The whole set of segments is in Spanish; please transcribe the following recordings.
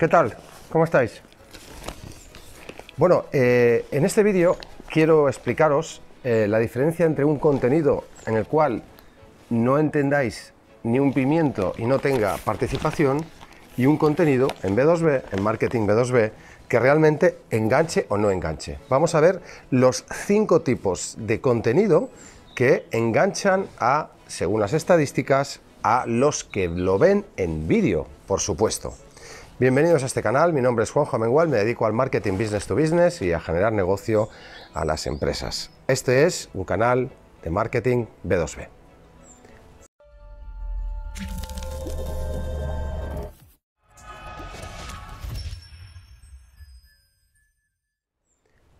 ¿Qué tal? ¿Cómo estáis? Bueno, eh, en este vídeo quiero explicaros eh, la diferencia entre un contenido en el cual no entendáis ni un pimiento y no tenga participación y un contenido en B2B, en marketing B2B, que realmente enganche o no enganche. Vamos a ver los cinco tipos de contenido que enganchan a, según las estadísticas, a los que lo ven en vídeo, por supuesto. Bienvenidos a este canal, mi nombre es Juanjo Amengual, me dedico al marketing business to business y a generar negocio a las empresas. Este es un canal de marketing B2B.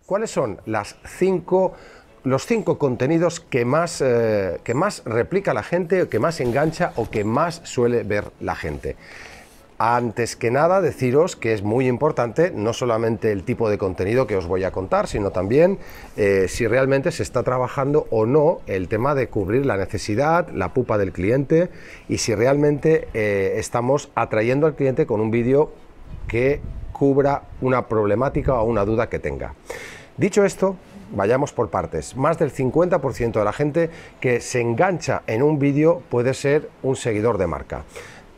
¿Cuáles son los cinco contenidos que más, eh, que más replica la gente, que más engancha o que más suele ver la gente? Antes que nada, deciros que es muy importante no solamente el tipo de contenido que os voy a contar, sino también eh, si realmente se está trabajando o no el tema de cubrir la necesidad, la pupa del cliente y si realmente eh, estamos atrayendo al cliente con un vídeo que cubra una problemática o una duda que tenga. Dicho esto, vayamos por partes. Más del 50% de la gente que se engancha en un vídeo puede ser un seguidor de marca.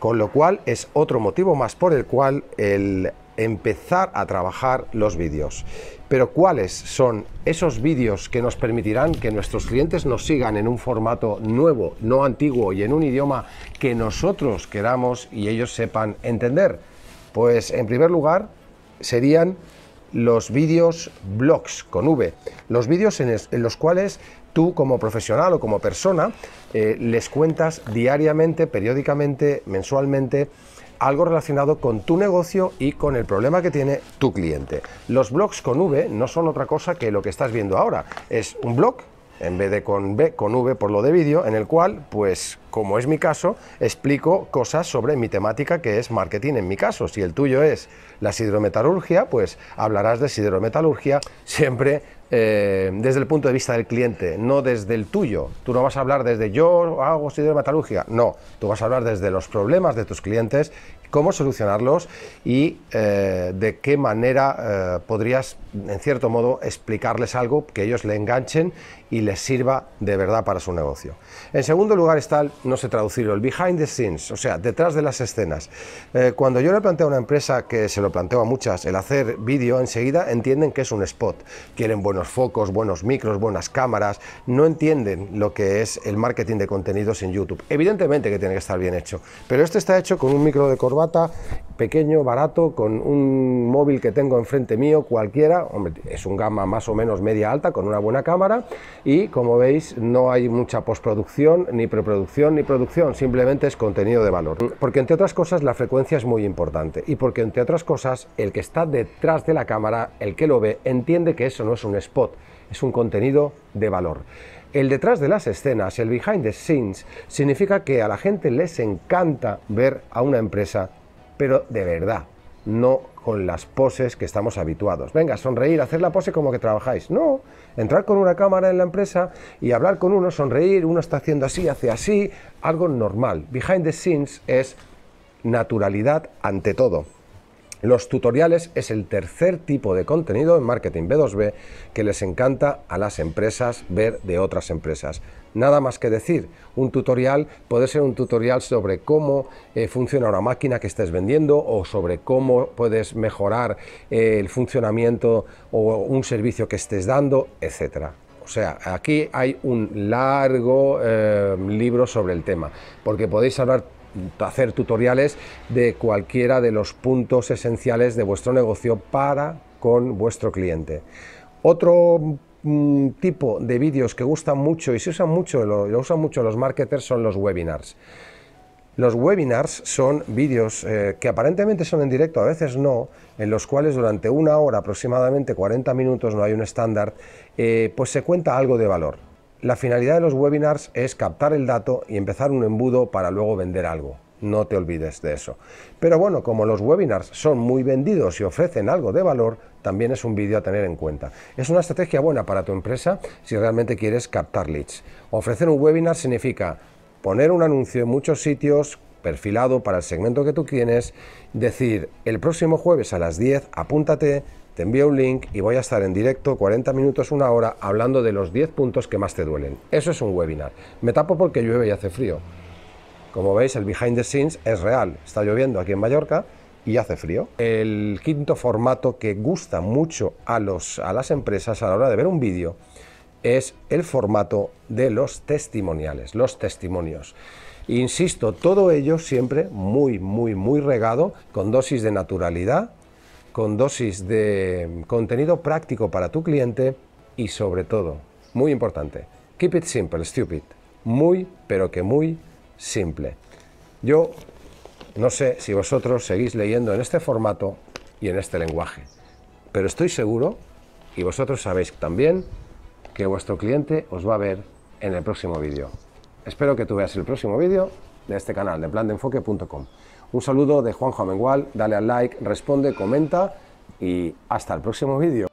Con lo cual es otro motivo más por el cual el empezar a trabajar los vídeos. Pero ¿cuáles son esos vídeos que nos permitirán que nuestros clientes nos sigan en un formato nuevo, no antiguo y en un idioma que nosotros queramos y ellos sepan entender? Pues en primer lugar serían los vídeos blogs con V, los vídeos en, los cuales tú como profesional o como persona eh, les cuentas diariamente, periódicamente, mensualmente algo relacionado con tu negocio y con el problema que tiene tu cliente. Los blogs con V no son otra cosa que lo que estás viendo ahora. Es un blog en vez de con B, con V por lo de vídeo, en el cual pues como es mi caso, explico cosas sobre mi temática que es marketing en mi caso. Si el tuyo es la siderometalurgia pues hablarás de siderometalurgia siempre eh, desde el punto de vista del cliente, no desde el tuyo. Tú no vas a hablar desde yo hago siderometalurgia no, tú vas a hablar desde los problemas de tus clientes, cómo solucionarlos y eh, de qué manera eh, podrías, en cierto modo, explicarles algo que ellos le enganchen y les sirva de verdad para su negocio. En segundo lugar está el no sé traducirlo, el behind the scenes, o sea, detrás de las escenas. Eh, cuando yo le planteo a una empresa, que se lo planteo a muchas, el hacer vídeo enseguida entienden que es un spot. Quieren buenos focos, buenos micros, buenas cámaras, no entienden lo que es el marketing de contenidos en YouTube. Evidentemente que tiene que estar bien hecho, pero este está hecho con un micro de corbata pequeño, barato, con un móvil que tengo enfrente mío, cualquiera, es un gama más o menos media alta, con una buena cámara, y como veis no hay mucha postproducción, ni preproducción, ni producción, simplemente es contenido de valor. Porque entre otras cosas la frecuencia es muy importante, y porque entre otras cosas el que está detrás de la cámara, el que lo ve, entiende que eso no es un spot, es un contenido de valor. El detrás de las escenas, el behind the scenes, significa que a la gente les encanta ver a una empresa pero de verdad, no con las poses que estamos habituados. Venga, sonreír, hacer la pose como que trabajáis. No, entrar con una cámara en la empresa y hablar con uno, sonreír, uno está haciendo así, hace así, algo normal. Behind the scenes es naturalidad ante todo. Los tutoriales es el tercer tipo de contenido en marketing B2B que les encanta a las empresas ver de otras empresas. Nada más que decir, un tutorial puede ser un tutorial sobre cómo eh, funciona una máquina que estés vendiendo o sobre cómo puedes mejorar eh, el funcionamiento o un servicio que estés dando, etcétera. O sea, aquí hay un largo eh, libro sobre el tema, porque podéis hablar hacer tutoriales de cualquiera de los puntos esenciales de vuestro negocio para con vuestro cliente. Otro mm, tipo de vídeos que gustan mucho y se usan mucho, lo, usan mucho los marketers son los webinars. Los webinars son vídeos eh, que aparentemente son en directo, a veces no, en los cuales durante una hora, aproximadamente 40 minutos, no hay un estándar, eh, pues se cuenta algo de valor. La finalidad de los webinars es captar el dato y empezar un embudo para luego vender algo. No te olvides de eso. Pero bueno, como los webinars son muy vendidos y ofrecen algo de valor, también es un vídeo a tener en cuenta. Es una estrategia buena para tu empresa si realmente quieres captar leads. Ofrecer un webinar significa poner un anuncio en muchos sitios, perfilado para el segmento que tú tienes, decir el próximo jueves a las 10, apúntate, te envío un link y voy a estar en directo 40 minutos, una hora, hablando de los 10 puntos que más te duelen. Eso es un webinar. Me tapo porque llueve y hace frío. Como veis, el behind the scenes es real. Está lloviendo aquí en Mallorca y hace frío. El quinto formato que gusta mucho a, los, a las empresas a la hora de ver un vídeo es el formato de los testimoniales, los testimonios. Insisto, todo ello siempre muy, muy, muy regado, con dosis de naturalidad, con dosis de contenido práctico para tu cliente y sobre todo, muy importante, keep it simple, stupid. Muy, pero que muy simple. Yo no sé si vosotros seguís leyendo en este formato y en este lenguaje, pero estoy seguro, y vosotros sabéis también, que vuestro cliente os va a ver en el próximo vídeo. Espero que tú veas el próximo vídeo de este canal de plandeenfoque.com. Un saludo de Juanjo Amengual, dale al like, responde, comenta y hasta el próximo vídeo.